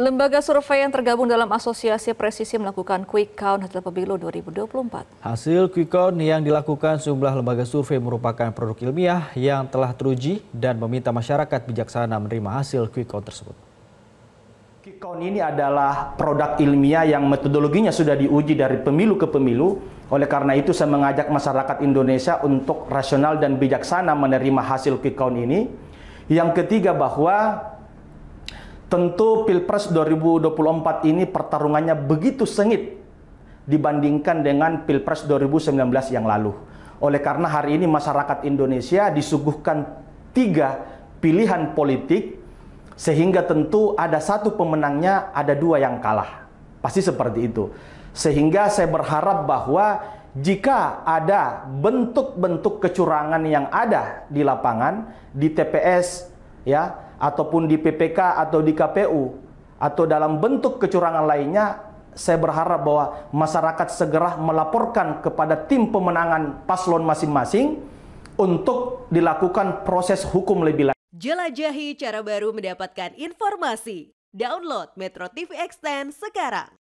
Lembaga survei yang tergabung dalam Asosiasi Presisi melakukan quick count hasil pemilu 2024. Hasil quick count yang dilakukan sejumlah lembaga survei merupakan produk ilmiah yang telah teruji dan meminta masyarakat bijaksana menerima hasil quick count tersebut. Quick count ini adalah produk ilmiah yang metodologinya sudah diuji dari pemilu ke pemilu. Oleh karena itu saya mengajak masyarakat Indonesia untuk rasional dan bijaksana menerima hasil quick count ini. Yang ketiga bahwa Tentu Pilpres 2024 ini pertarungannya begitu sengit dibandingkan dengan Pilpres 2019 yang lalu. Oleh karena hari ini masyarakat Indonesia disuguhkan tiga pilihan politik sehingga tentu ada satu pemenangnya, ada dua yang kalah. Pasti seperti itu. Sehingga saya berharap bahwa jika ada bentuk-bentuk kecurangan yang ada di lapangan, di TPS, ya ataupun di PPK atau di KPU atau dalam bentuk kecurangan lainnya saya berharap bahwa masyarakat segera melaporkan kepada tim pemenangan paslon masing-masing untuk dilakukan proses hukum lebih lanjut. Jelajahi cara baru mendapatkan informasi. Download Metro TV Extend sekarang.